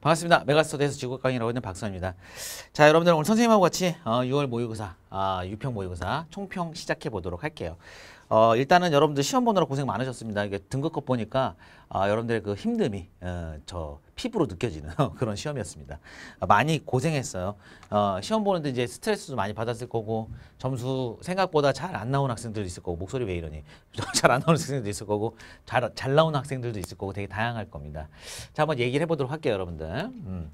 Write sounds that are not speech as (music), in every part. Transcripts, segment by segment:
반갑습니다. 메가스터디에서 지구학 과 강의라고 있는 박선입니다. 자, 여러분들 오늘 선생님하고 같이 어, 6월 모의고사, 아, 어, 유평 모의고사 총평 시작해 보도록 할게요. 어, 일단은 여러분들 시험 보느라 고생 많으셨습니다. 이게 등급컷 보니까 아, 여러분들의 그 힘듦이 어, 저 피부로 느껴지는 (laughs) 그런 시험이었습니다. 많이 고생했어요. 어, 시험 보는데 이제 스트레스도 많이 받았을 거고 점수 생각보다 잘 안 나온 학생들도 있을 거고 목소리 왜 이러니? (laughs) 잘 안나온 학생들도 있을 거고 잘, 잘 나온 학생들도 있을 거고 되게 다양할 겁니다. 자 한번 얘기를 해보도록 할게요 여러분들. 음.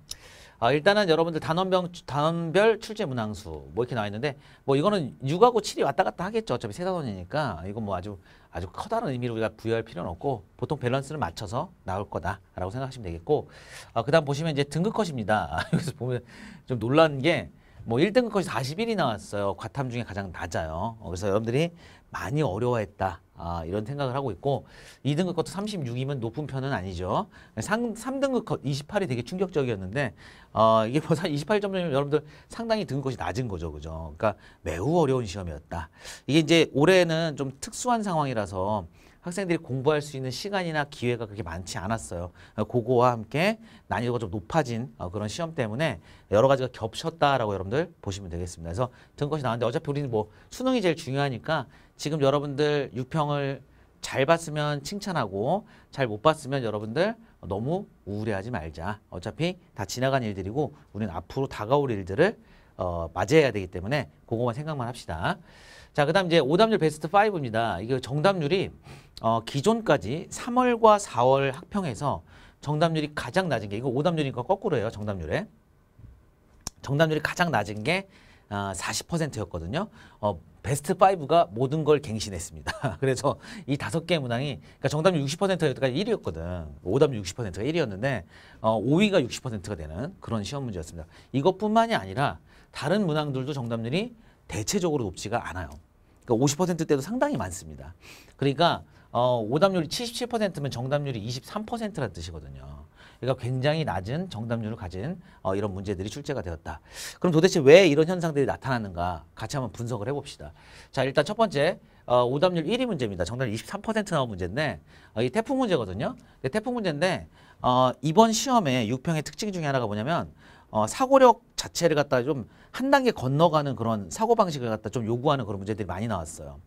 아, 일단은 여러분들 단원병, 단원별 출제 문항수 뭐 이렇게 나와 있는데 뭐 이거는 6하고 7이 왔다 갔다 하겠죠. 어차피 세 단원이니까 이건 뭐 아주 아주 커다란 의미로 우리가 부여할 필요는 없고 보통 밸런스를 맞춰서 나올 거다라고 생각하시면 되겠고 아, 그 다음 보시면 이제 등급컷입니다. (laughs) 여기서 보면 좀 놀란 게뭐 1등급컷이 41이 나왔어요. 과탐 중에 가장 낮아요. 어, 그래서 여러분들이 많이 어려워했다. 아, 이런 생각을 하고 있고 2등급 것도 36이면 높은 편은 아니죠. 상, 3등급 컷 28이 되게 충격적이었는데 어, 이게 벌써 28점이면 여러분들 상당히 등급컷이 낮은 거죠. 그죠? 그러니까 매우 어려운 시험이었다. 이게 이제 올해는 좀 특수한 상황이라서 학생들이 공부할 수 있는 시간이나 기회가 그렇게 많지 않았어요. 그거와 함께 난이도가 좀 높아진 어, 그런 시험 때문에 여러 가지가 겹쳤다라고 여러분들 보시면 되겠습니다. 그래서 등것이 나왔는데 어차피 우리는 뭐 수능이 제일 중요하니까 지금 여러분들 유평을 잘 봤으면 칭찬하고 잘 못 봤으면 여러분들 너무 우울해하지 말자. 어차피 다 지나간 일들이고 우리는 앞으로 다가올 일들을 어, 맞이해야 되기 때문에 그거만 생각만 합시다. 자, 그 다음 이제 오답률 베스트 5입니다. 이게 정답률이 어, 기존까지 3월과 4월 합평에서 정답률이 가장 낮은 게 이거 오답률이니까 거꾸로예요. 정답률에. 정답률이 가장 낮은 게 아, 어, 40%였거든요. 어, 베스트 5가 모든 걸 갱신했습니다. (laughs) 그래서 이 다섯 개 문항이 그러니까 정답률 6 0 여태까지 1위였거든. 오답률 60%가 1위였는데 어, 5위가 60%가 되는 그런 시험 문제였습니다. 이것뿐만이 아니라 다른 문항들도 정답률이 대체적으로 높지가 않아요. 그러니까 50%대도 상당히 많습니다. 그러니까 어, 오답률이 77%면 정답률이 23%라는 뜻이거든요. 그러니까 굉장히 낮은 정답률을 가진 어, 이런 문제들이 출제가 되었다. 그럼 도대체 왜 이런 현상들이 나타나는가 같이 한번 분석을 해봅시다. 자 일단 첫 번째 어, 오답률 1위 문제입니다. 정답률 23% 나온 문제인데 어, 이 태풍 문제거든요. 네, 태풍 문제인데 어, 이번 시험의 6평의 특징 중에 하나가 뭐냐면 어, 사고력 자체를 갖다 좀 한 단계 건너가는 그런 사고방식을 갖다 좀 요구하는 그런 문제들이 많이 나왔어요.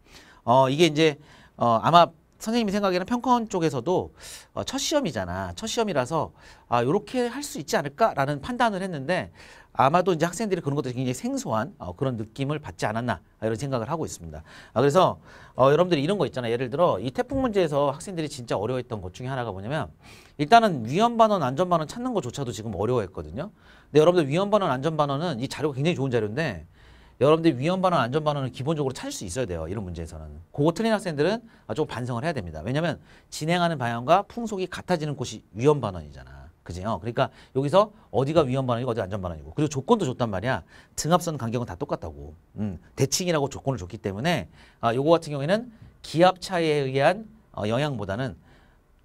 어, 이게 이제 어, 아마 선생님이 생각에는 평가원 쪽에서도 어, 첫 시험이잖아. 첫 시험이라서 아, 요렇게 할 수 있지 않을까라는 판단을 했는데 아마도 이제 학생들이 그런 것들이 굉장히 생소한 어, 그런 느낌을 받지 않았나 이런 생각을 하고 있습니다. 아, 그래서 어, 여러분들이 이런 거 있잖아요. 예를 들어 이 태풍 문제에서 학생들이 진짜 어려워했던 것 중에 하나가 뭐냐면 일단은 위험반원, 안전반원 찾는 것조차도 지금 어려워했거든요. 근데 여러분들 위험반원, 안전반원은 이 자료가 굉장히 좋은 자료인데 여러분들이 위험 반응 안전 반응을 기본적으로 찾을 수 있어야 돼요. 이런 문제에서는. 그거 틀린 학생들은 아, 조금 반성을 해야 됩니다. 왜냐하면 진행하는 방향과 풍속이 같아지는 곳이 위험 반원이잖아. 그지요? 그러니까 여기서 어디가 위험 반원이고 어디가 안전 반원이고 그리고 조건도 줬단 말이야. 등합선 간격은 다 똑같다고. 음, 대칭이라고 조건을 줬기 때문에 아, 요거 같은 경우에는 기압 차이에 의한 어, 영향보다는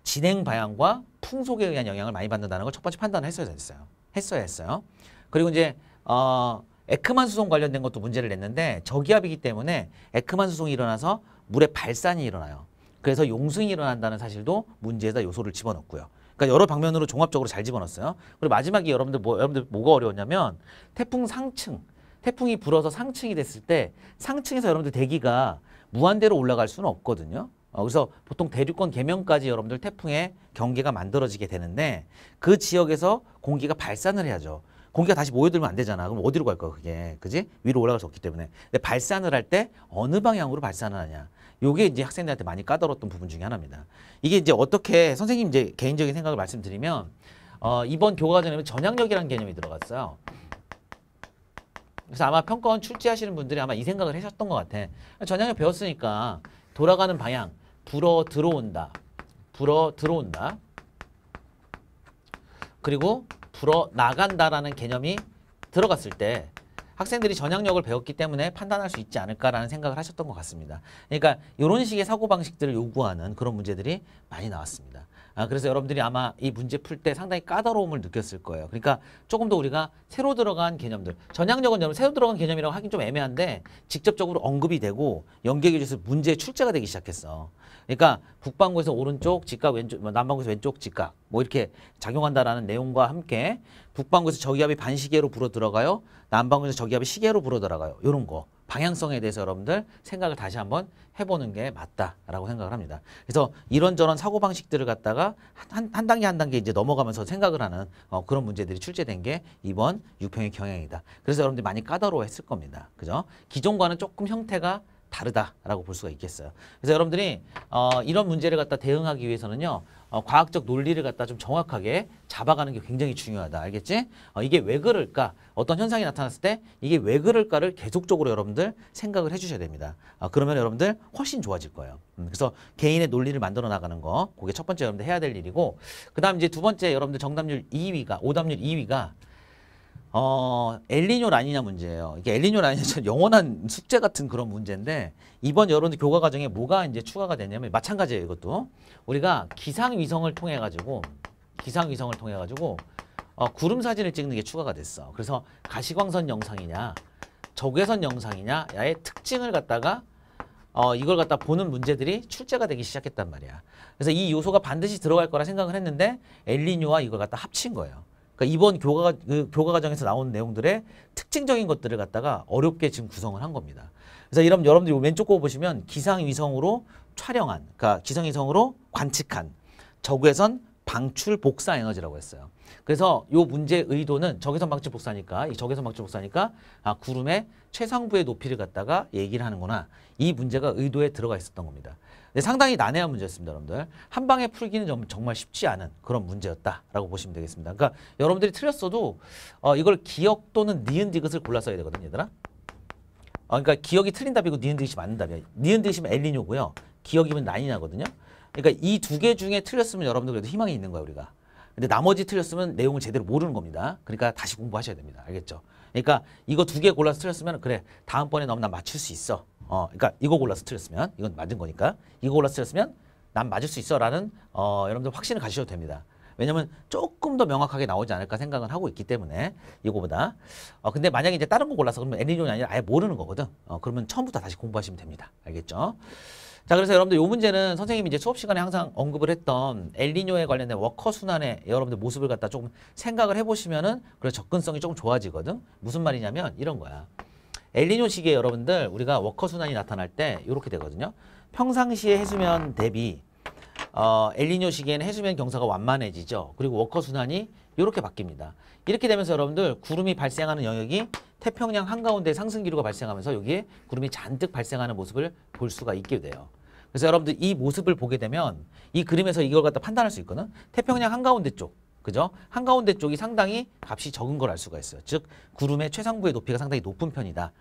진행 방향과 풍속에 의한 영향을 많이 받는다는 걸 첫 번째 판단을 했어야 됐어요. 했어야 했어요. 그리고 이제 어, 에크만 수송 관련된 것도 문제를 냈는데 저기압이기 때문에 에크만 수송이 일어나서 물의 발산이 일어나요. 그래서 용승이 일어난다는 사실도 문제에다 요소를 집어넣고요. 그러니까 여러 방면으로 종합적으로 잘 집어넣었어요. 그리고 마지막에 여러분들 뭐 여러분들 뭐가 어려웠냐면 태풍 상층, 태풍이 불어서 상층이 됐을 때 상층에서 여러분들 대기가 무한대로 올라갈 수는 없거든요. 어, 그래서 보통 대륙권 개명까지 여러분들 태풍의 경계가 만들어지게 되는데 그 지역에서 공기가 발산을 해야죠. 공기가 다시 모여들면 안 되잖아. 그럼 어디로 갈 거야, 그게. 그지? 위로 올라갈 수 없기 때문에. 근데 발산을 할 때 어느 방향으로 발산을 하냐. 요게 이제 학생들한테 많이 까다로웠던 부분 중에 하나입니다. 이게 이제 어떻게, 선생님 이제 개인적인 생각을 말씀드리면, 어, 이번 교과과정에는 전향력이라는 개념이 들어갔어요. 그래서 아마 평가원 출제하시는 분들이 아마 이 생각을 하셨던 것 같아. 전향력 배웠으니까 돌아가는 방향, 불어 들어온다. 불어 들어온다. 그리고 불어 나간다라는 개념이 들어갔을 때 학생들이 전향력을 배웠기 때문에 판단할 수 있지 않을까라는 생각을 하셨던 것 같습니다. 그러니까 이런 식의 사고방식들을 요구하는 그런 문제들이 많이 나왔습니다. 아, 그래서 여러분들이 아마 이 문제 풀 때 상당히 까다로움을 느꼈을 거예요. 그러니까 조금 더 우리가 새로 들어간 개념들, 전향력은 여러분 새로 들어간 개념이라고 하긴 좀 애매한데 직접적으로 언급이 되고 연계교재에서 문제 출제가 되기 시작했어. 그러니까 국방부에서 오른쪽 직각, 왼쪽, 뭐 남방부에서 왼쪽 직각 뭐 이렇게 작용한다라는 내용과 함께 북방부에서 저기압이 반시계로 불어 들어가요. 남방부에서 저기압이 시계로 불어 들어가요. 이런 거. 방향성에 대해서 여러분들 생각을 다시 한번 해보는 게 맞다라고 생각을 합니다. 그래서 이런저런 사고방식들을 갖다가 한, 한 단계 한 단계 이제 넘어가면서 생각을 하는 어, 그런 문제들이 출제된 게 이번 6평의 경향이다. 그래서 여러분들이 많이 까다로워 했을 겁니다. 그죠? 기존과는 조금 형태가 다르다라고 볼 수가 있겠어요. 그래서 여러분들이 어, 이런 문제를 갖다 대응하기 위해서는요. 어, 과학적 논리를 갖다 좀 정확하게 잡아가는 게 굉장히 중요하다. 알겠지? 어, 이게 왜 그럴까? 어떤 현상이 나타났을 때 이게 왜 그럴까를 계속적으로 여러분들 생각을 해주셔야 됩니다. 어, 그러면 여러분들 훨씬 좋아질 거예요. 음, 그래서 개인의 논리를 만들어 나가는 거 그게 첫 번째 여러분들 해야 될 일이고 그 다음 이제 두 번째 여러분들 정답률 2위가 오답률 2위가 어, 엘리뇨 라니냐 문제예요. 이게 엘리뇨 라니냐 영원한 숙제 같은 그런 문제인데 이번 여론 교과 과정에 뭐가 이제 추가가 되냐면 마찬가지예요, 이것도. 우리가 기상 위성을 통해 가지고 기상 위성을 통해 가지고 어, 구름 사진을 찍는 게 추가가 됐어. 그래서 가시광선 영상이냐 적외선 영상이냐의 특징을 갖다가 어, 이걸 갖다 보는 문제들이 출제가 되기 시작했단 말이야. 그래서 이 요소가 반드시 들어갈 거라 생각을 했는데 엘리뇨와 이걸 갖다 합친 거예요. 그러니까 이번 교과, 그 교과 과정에서 나온 내용들의 특징적인 것들을 갖다가 어렵게 지금 구성을 한 겁니다. 그래서 이런 여러분들이 왼쪽 거 보시면 기상위성으로 촬영한, 그러니까 기상위성으로 관측한 저구에선 방출 복사 에너지라고 했어요. 그래서 이 문제의 의도는 적외선 방지 복사니까 이 적외선 방지 복사니까 아 구름의 최상부의 높이를 갖다가 얘기를 하는구나. 이 문제가 의도에 들어가 있었던 겁니다. 근 네, 상당히 난해한 문제였습니다, 여러분들. 한 방에 풀기는 좀, 정말 쉽지 않은 그런 문제였다라고 보시면 되겠습니다. 그러니까 여러분들이 틀렸어도 어, 이걸 기억 또는 니은 디귿을 골라 써야 되거든요, 얘들아. 어, 그러니까 기억이 틀린 답이고 니은 디귿이 맞는 답이에요. 니은 디귿이면 엘리뇨고요. 기억이면 난이나거든요. 그러니까 이 두 개 중에 틀렸으면 여러분들 그래도 희망이 있는 거예요, 우리가. 근데 나머지 틀렸으면 내용을 제대로 모르는 겁니다. 그러니까 다시 공부하셔야 됩니다. 알겠죠? 그러니까 이거 두 개 골라서 틀렸으면 그래 다음번에 너무 난 맞출 수 있어. 어, 그러니까 이거 골라서 틀렸으면 이건 맞은 거니까 이거 골라서 틀렸으면 난 맞을 수 있어라는 어, 여러분들 확신을 가지셔도 됩니다. 왜냐면 조금 더 명확하게 나오지 않을까 생각은 하고 있기 때문에 이거보다 어, 근데 만약에 이제 다른 거 골라서 그러면 애니존이 아니라 아예 모르는 거거든. 어, 그러면 처음부터 다시 공부하시면 됩니다. 알겠죠? 자, 그래서 여러분들 이 문제는 선생님이 이제 수업 시간에 항상 언급을 했던 엘리뇨에 관련된 워커 순환의 여러분들 모습을 갖다 조금 생각을 해보시면은 그래 접근성이 조금 좋아지거든. 무슨 말이냐면 이런 거야. 엘리뇨 시기에 여러분들 우리가 워커 순환이 나타날 때 이렇게 되거든요. 평상시에 해수면 대비 어, 엘리뇨 시기에는 해수면 경사가 완만해지죠. 그리고 워커 순환이 이렇게 바뀝니다. 이렇게 되면서 여러분들 구름이 발생하는 영역이 태평양 한가운데 상승 기류가 발생하면서 여기에 구름이 잔뜩 발생하는 모습을 볼 수가 있게 돼요. 그래서 여러분들 이 모습을 보게 되면 이 그림에서 이걸 갖다 판단할 수 있거든. 태평양 한가운데 쪽. 그죠? 한가운데 쪽이 상당히 값이 적은 걸 알 수가 있어요. 즉 구름의 최상부의 높이가 상당히 높은 편이다.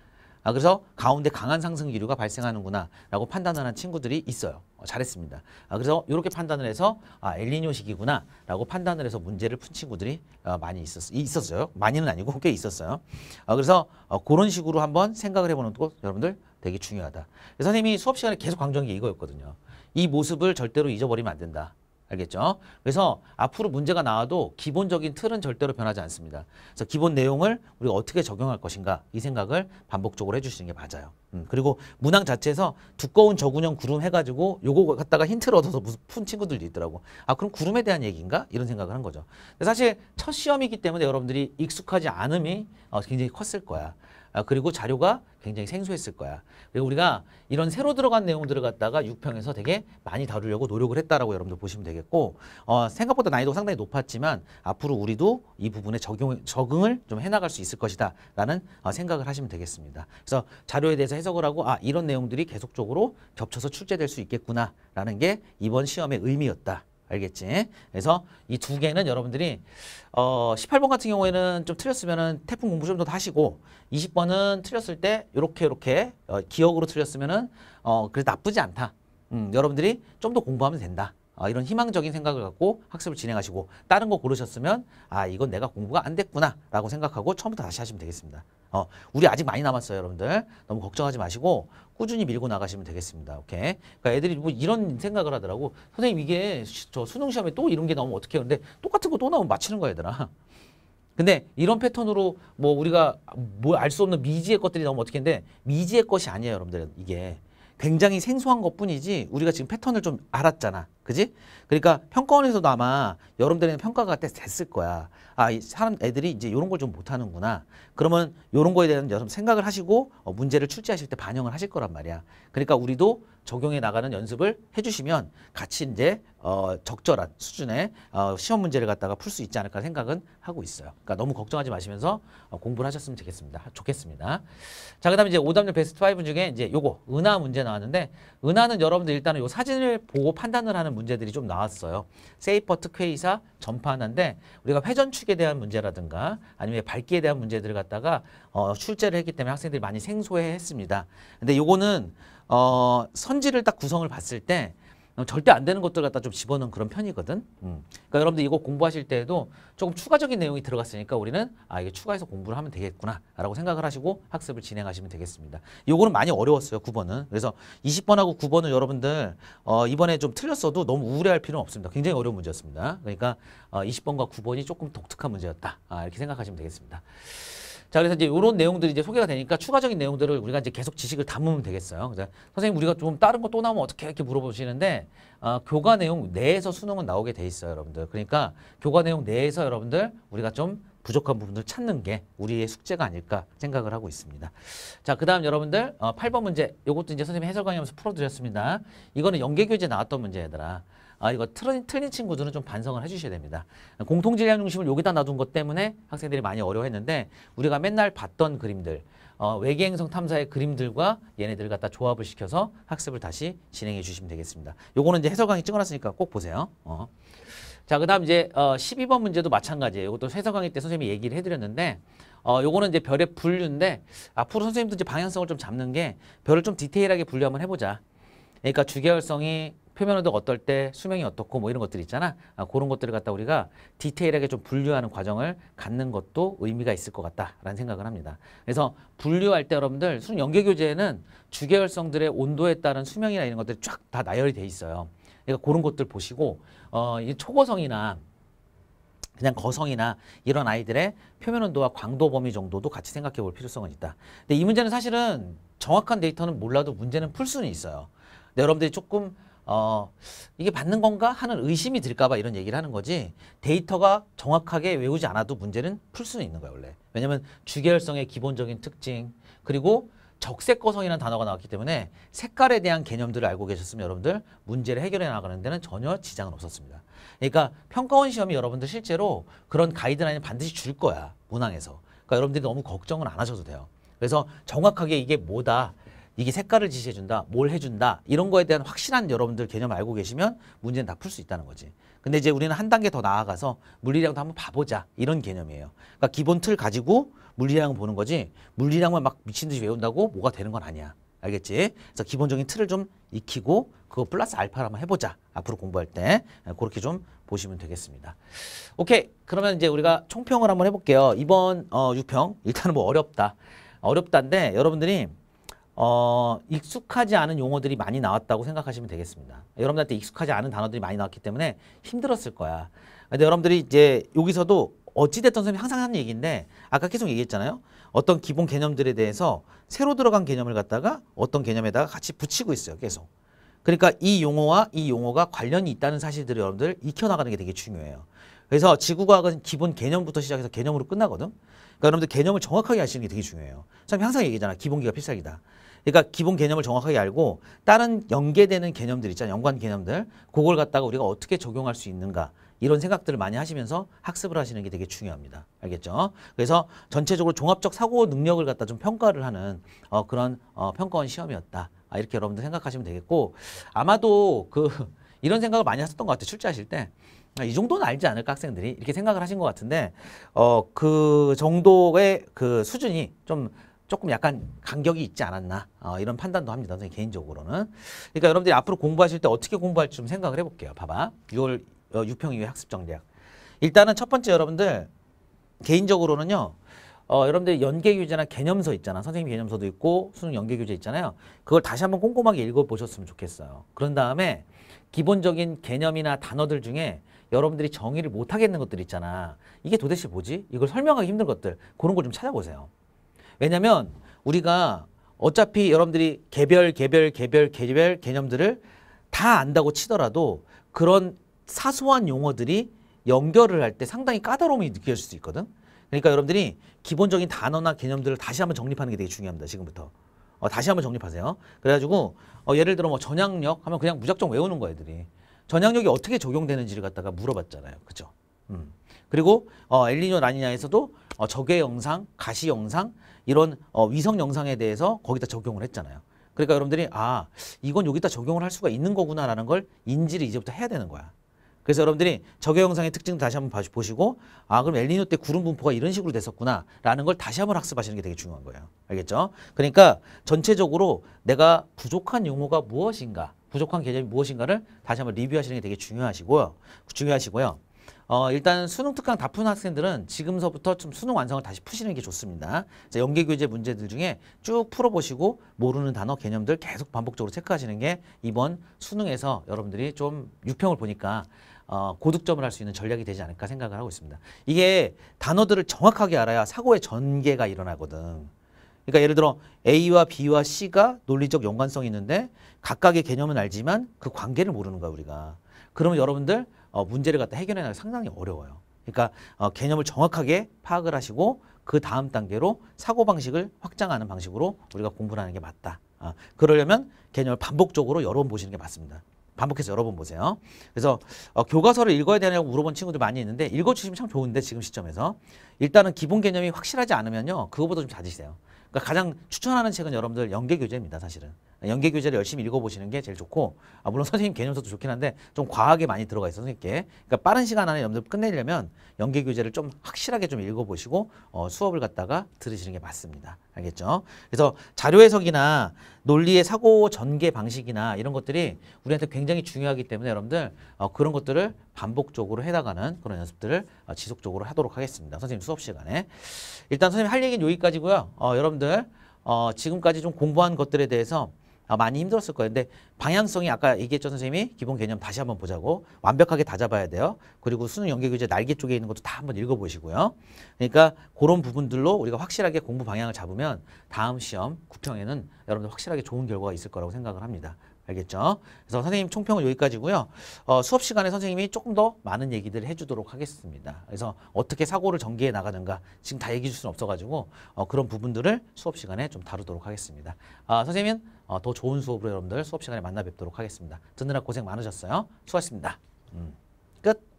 아, 그래서 가운데 강한 상승 기류가 발생하는구나 라고 판단하는 친구들이 있어요. 어, 잘했습니다. 아, 그래서 이렇게 판단을 해서 아, 엘니뇨식이구나라고 판단을 해서 문제를 푼 친구들이 어, 많이 있었, 있었어요. 많이는 아니고 꽤 있었어요. 아, 그래서 어, 그런 식으로 한번 생각을 해보는 것도 여러분들 되게 중요하다. 선생님이 수업 시간에 계속 강조한 게 이거였거든요. 이 모습을 절대로 잊어버리면 안 된다. 알겠죠? 그래서 앞으로 문제가 나와도 기본적인 틀은 절대로 변하지 않습니다. 그래서 기본 내용을 우리가 어떻게 적용할 것인가 이 생각을 반복적으로 해주시는 게 맞아요. 음, 그리고 문항 자체에서 두꺼운 저군형 구름 해가지고 요거 갖다가 힌트를 얻어서 푼 친구들도 있더라고. 아 그럼 구름에 대한 얘기인가? 이런 생각을 한 거죠. 사실 첫 시험이기 때문에 여러분들이 익숙하지 않음이 어, 굉장히 컸을 거야. 아, 그리고 자료가 굉장히 생소했을 거야. 그리고 우리가 이런 새로 들어간 내용들을 갖다가 6평에서 되게 많이 다루려고 노력을 했다라고 여러분들 보시면 되겠고 어, 생각보다 난이도가 상당히 높았지만 앞으로 우리도 이 부분에 적용, 적응을 좀 해나갈 수 있을 것이다 라는 어, 생각을 하시면 되겠습니다. 그래서 자료에 대해서 해석을 하고 아 이런 내용들이 계속적으로 겹쳐서 출제될 수 있겠구나 라는 게 이번 시험의 의미였다. 알겠지? 그래서 이 두 개는 여러분들이 어 18번 같은 경우에는 좀 틀렸으면은 태풍 공부 좀 더 하시고 20번은 틀렸을 때 요렇게 요렇게 어 기억으로 틀렸으면은 어 그래도 나쁘지 않다. 음, 여러분들이 좀 더 공부하면 된다. 아, 이런 희망적인 생각을 갖고 학습을 진행하시고 다른 거 고르셨으면 아 이건 내가 공부가 안 됐구나 라고 생각하고 처음부터 다시 하시면 되겠습니다. 어, 우리 아직 많이 남았어요 여러분들 너무 걱정하지 마시고 꾸준히 밀고 나가시면 되겠습니다 오케이 그러니까 애들이 뭐 이런 생각을 하더라고 선생님 이게 저 수능 시험에 또 이런 게 나오면 어떻게 해요 근데 똑같은 거 또 나오면 맞히는 거야 얘들아 근데 이런 패턴으로 뭐 우리가 뭘알수 없는 미지의 것들이 나오면 어떻게 했는데 미지의 것이 아니에요 여러분들 이게 굉장히 생소한 것뿐이지 우리가 지금 패턴을 좀 알았잖아 그지? 그러니까 평가원에서도 아마 여러분들은 평가가 됐을 거야. 아, 이 사람 애들이 이제 이런 걸 좀 못하는구나. 그러면 이런 거에 대한 여러분 생각을 하시고 어, 문제를 출제하실 때 반영을 하실 거란 말이야. 그러니까 우리도 적용해 나가는 연습을 해주시면 같이 이제 어, 적절한 수준의 어, 시험 문제를 갖다가 풀 수 있지 않을까 생각은 하고 있어요. 그러니까 너무 걱정하지 마시면서 어, 공부를 하셨으면 좋겠습니다 좋겠습니다. 자, 그다음에 이제 오답률 베스트 5 중에 이제 요거 은하 문제 나왔는데 은하는 여러분들 일단은 요 사진을 보고 판단을 하는 하는 문제들이 좀 나왔어요. 세이퍼 특회이사 전파하는데 우리가 회전축에 대한 문제라든가 아니면 밝기에 대한 문제들을 갖다가 어, 출제를 했기 때문에 학생들이 많이 생소해 했습니다. 근데 요거는 어, 선지를 딱 구성을 봤을 때 어, 절대 안 되는 것들 갖다 좀 집어넣은 그런 편이거든. 음. 그러니까 여러분들 이거 공부하실 때에도 조금 추가적인 내용이 들어갔으니까 우리는 아 이게 추가해서 공부를 하면 되겠구나라고 생각을 하시고 학습을 진행하시면 되겠습니다. 요거는 많이 어려웠어요. 9번은. 그래서 20번하고 9번은 여러분들 어, 이번에 좀 틀렸어도 너무 우울해할 필요는 없습니다. 굉장히 어려운 문제였습니다. 그러니까 어, 20번과 9번이 조금 독특한 문제였다. 아, 이렇게 생각하시면 되겠습니다. 자, 그래서 이제 이런 내용들이 이제 소개가 되니까 추가적인 내용들을 우리가 이제 계속 지식을 담으면 되겠어요. 그래서 선생님 우리가 좀 다른 거 또 나오면 어떻게 이렇게 물어보시는데 어, 교과 내용 내에서 수능은 나오게 돼 있어요, 여러분들. 그러니까 교과 내용 내에서 여러분들 우리가 좀 부족한 부분을 찾는 게 우리의 숙제가 아닐까 생각을 하고 있습니다. 자, 그 다음 여러분들 어, 8번 문제 이것도 이제 선생님 해설 강의하면서 풀어드렸습니다. 이거는 연계교재 나왔던 문제 얘들아. 아, 이거 틀린, 틀린 친구들은 좀 반성을 해주셔야 됩니다. 공통질량 중심을 여기다 놔둔 것 때문에 학생들이 많이 어려워했는데 우리가 맨날 봤던 그림들, 어, 외계행성 탐사의 그림들과 얘네들을 갖다 조합을 시켜서 학습을 다시 진행해 주시면 되겠습니다. 요거는 이제 해설강의 찍어놨으니까 꼭 보세요. 어. 자, 그 다음 이제 어, 12번 문제도 마찬가지예요. 이것도 해설 강의 때 선생님이 얘기를 해드렸는데 어, 요거는 이제 별의 분류인데 앞으로 선생님도 이제 방향성을 좀 잡는 게 별을 좀 디테일하게 분류 한번 해보자. 그러니까 주계열성이 표면 온도가 어떨 때 수명이 어떻고 뭐 이런 것들 있잖아. 아, 그런 것들을 갖다 우리가 디테일하게 좀 분류하는 과정을 갖는 것도 의미가 있을 것 같다라는 생각을 합니다. 그래서 분류할 때 여러분들 수능 연계 교재에는 주계열성들의 온도에 따른 수명이나 이런 것들이 쫙 다 나열이 돼 있어요. 그러니까 그런 것들 보시고 어, 이 초고성이나 그냥 거성이나 이런 아이들의 표면 온도와 광도 범위 정도도 같이 생각해 볼 필요성은 있다. 근데 이 문제는 사실은 정확한 데이터는 몰라도 문제는 풀 수는 있어요. 근데 여러분들이 조금 어, 이게 맞는 건가 하는 의심이 들까봐 이런 얘기를 하는 거지 데이터가 정확하게 외우지 않아도 문제는 풀 수는 있는 거야 원래 왜냐면 주계열성의 기본적인 특징 그리고 적색거성이라는 단어가 나왔기 때문에 색깔에 대한 개념들을 알고 계셨으면 여러분들 문제를 해결해 나가는 데는 전혀 지장은 없었습니다. 그러니까 평가원 시험이 여러분들 실제로 그런 가이드라인을 반드시 줄 거야 문항에서. 그러니까 여러분들이 너무 걱정은 안 하셔도 돼요. 그래서 정확하게 이게 뭐다 이게 색깔을 지시해준다, 뭘 해준다 이런 거에 대한 확실한 여러분들 개념 알고 계시면 문제는 다 풀 수 있다는 거지. 근데 이제 우리는 한 단계 더 나아가서 물리량도 한번 봐보자 이런 개념이에요. 그러니까 기본 틀 가지고 물리량을 보는 거지 물리량만 막 미친 듯이 외운다고 뭐가 되는 건 아니야. 알겠지? 그래서 기본적인 틀을 좀 익히고 그거 플러스 알파를 한번 해보자. 앞으로 공부할 때 네, 그렇게 좀 보시면 되겠습니다. 오케이 그러면 이제 우리가 총평을 한번 해볼게요. 이번 어, 6평 일단은 뭐 어렵다. 어렵다인데 여러분들이 어, 익숙하지 않은 용어들이 많이 나왔다고 생각하시면 되겠습니다. 여러분들한테 익숙하지 않은 단어들이 많이 나왔기 때문에 힘들었을 거야. 근데 여러분들이 이제 여기서도 어찌됐든 선생님 항상 하는 얘기인데 아까 계속 얘기했잖아요. 어떤 기본 개념들에 대해서 새로 들어간 개념을 갖다가 어떤 개념에다가 같이 붙이고 있어요. 계속. 그러니까 이 용어와 이 용어가 관련이 있다는 사실들을 여러분들 익혀나가는 게 되게 중요해요. 그래서 지구과학은 기본 개념부터 시작해서 개념으로 끝나거든. 그러니까 여러분들 개념을 정확하게 아시는 게 되게 중요해요. 선생님 항상 얘기잖아. 기본기가 필살기다. 그러니까 기본 개념을 정확하게 알고 다른 연계되는 개념들 있잖아. 연관 개념들. 그걸 갖다가 우리가 어떻게 적용할 수 있는가. 이런 생각들을 많이 하시면서 학습을 하시는 게 되게 중요합니다. 알겠죠? 그래서 전체적으로 종합적 사고 능력을 갖다 좀 평가를 하는 어, 그런 어, 평가원 시험이었다. 아, 이렇게 여러분들 생각하시면 되겠고 아마도 그 (laughs) 이런 생각을 많이 하셨던 것 같아요. 출제하실 때. 아, 이 정도는 알지 않을까 학생들이 이렇게 생각을 하신 것 같은데 어그 정도의 그 수준이 좀 조금 약간 간격이 있지 않았나 어, 이런 판단도 합니다 개인적으로는 그러니까 여러분들이 앞으로 공부하실 때 어떻게 공부할지 좀 생각을 해볼게요 봐봐 6월 어, 6평 이후 학습 전략 일단은 첫 번째 여러분들 개인적으로는요 어, 여러분들 연계교재나 개념서 있잖아 선생님 개념서도 있고 수능 연계교재 있잖아요 그걸 다시 한번 꼼꼼하게 읽어보셨으면 좋겠어요 그런 다음에 기본적인 개념이나 단어들 중에 여러분들이 정의를 못 하겠는 것들 있잖아. 이게 도대체 뭐지? 이걸 설명하기 힘든 것들 그런 걸 좀 찾아보세요. 왜냐면 우리가 어차피 여러분들이 개별 개별 개별 개별 개념들을 다 안다고 치더라도 그런 사소한 용어들이 연결을 할 때 상당히 까다로움이 느껴질 수 있거든. 그러니까 여러분들이 기본적인 단어나 개념들을 다시 한번 정립하는 게 되게 중요합니다. 지금부터. 어, 다시 한번 정립하세요. 그래가지고 어, 예를 들어 뭐 전향력 하면 그냥 무작정 외우는 거예요 애들이. 전향력이 어떻게 적용되는지를 갖다가 물어봤잖아요. 그죠? 음. 그리고 어, 엘리뇨 라니냐에서도 어, 적외 영상, 가시 영상 이런 어, 위성 영상에 대해서 거기다 적용을 했잖아요. 그러니까 여러분들이 아 이건 여기다 적용을 할 수가 있는 거구나라는 걸 인지를 이제부터 해야 되는 거야. 그래서 여러분들이 적외 영상의 특징 다시 한번 보시고 아 그럼 엘리뇨때 구름 분포가 이런 식으로 됐었구나라는 걸 다시 한번 학습하시는 게 되게 중요한 거예요. 알겠죠? 그러니까 전체적으로 내가 부족한 용어가 무엇인가 부족한 개념이 무엇인가를 다시 한번 리뷰하시는 게 되게 중요하시고요. 중요하시고요. 어, 일단 수능 특강 다 푸는 학생들은 지금서부터 좀 수능 완성을 다시 푸시는 게 좋습니다. 자, 연계교재 문제들 중에 쭉 풀어보시고 모르는 단어 개념들 계속 반복적으로 체크하시는 게 이번 수능에서 여러분들이 좀 유평을 보니까 어, 고득점을 할 수 있는 전략이 되지 않을까 생각을 하고 있습니다. 이게 단어들을 정확하게 알아야 사고의 전개가 일어나거든. 그러니까 예를 들어 A와 B와 C가 논리적 연관성이 있는데 각각의 개념은 알지만 그 관계를 모르는 거야 우리가. 그러면 여러분들 어, 문제를 갖다 해결해 나기 상당히 어려워요. 그러니까 어, 개념을 정확하게 파악을 하시고 그 다음 단계로 사고방식을 확장하는 방식으로 우리가 공부를 하는 게 맞다. 아, 그러려면 개념을 반복적으로 여러 번 보시는 게 맞습니다. 반복해서 여러 번 보세요. 그래서 어, 교과서를 읽어야 되냐고 물어본 친구들 많이 있는데 읽어주시면 참 좋은데 지금 시점에서 일단은 기본 개념이 확실하지 않으면요 그거보다 좀 잦으세요. 그러니까 가장 추천하는 책은 여러분들 연계 교재입니다, 사실은. 연계 교재를 열심히 읽어보시는 게 제일 좋고 아, 물론 선생님 개념서도 좋긴 한데 좀 과하게 많이 들어가 있어 선생님께 그러니까 빠른 시간 안에 여러분들 끝내려면 연계 교재를 좀 확실하게 좀 읽어보시고 어, 수업을 갖다가 들으시는 게 맞습니다 알겠죠 그래서 자료 해석이나 논리의 사고 전개 방식이나 이런 것들이 우리한테 굉장히 중요하기 때문에 여러분들 어, 그런 것들을 반복적으로 해나가는 그런 연습들을 어, 지속적으로 하도록 하겠습니다 선생님 수업 시간에 일단 선생님 할 얘기는 여기까지고요 어, 여러분들 어, 지금까지 좀 공부한 것들에 대해서 아, 많이 힘들었을 거예요. 근데 방향성이 아까 얘기했죠 선생님이 기본 개념 다시 한번 보자고 완벽하게 다 잡아야 돼요. 그리고 수능 연계 교재 날개 쪽에 있는 것도 다 한번 읽어보시고요. 그러니까 그런 부분들로 우리가 확실하게 공부 방향을 잡으면 다음 시험 국평에는 여러분들 확실하게 좋은 결과가 있을 거라고 생각을 합니다. 알겠죠? 그래서 선생님 총평은 여기까지고요. 어, 수업 시간에 선생님이 조금 더 많은 얘기들을 해주도록 하겠습니다. 그래서 어떻게 사고를 전개해 나가는가 지금 다 얘기해 줄 수는 없어가지고 어, 그런 부분들을 수업 시간에 좀 다루도록 하겠습니다. 아, 선생님은 어, 더 좋은 수업으로 여러분들 수업 시간에 만나 뵙도록 하겠습니다. 듣느라 고생 많으셨어요. 수고하셨습니다. 음. 끝.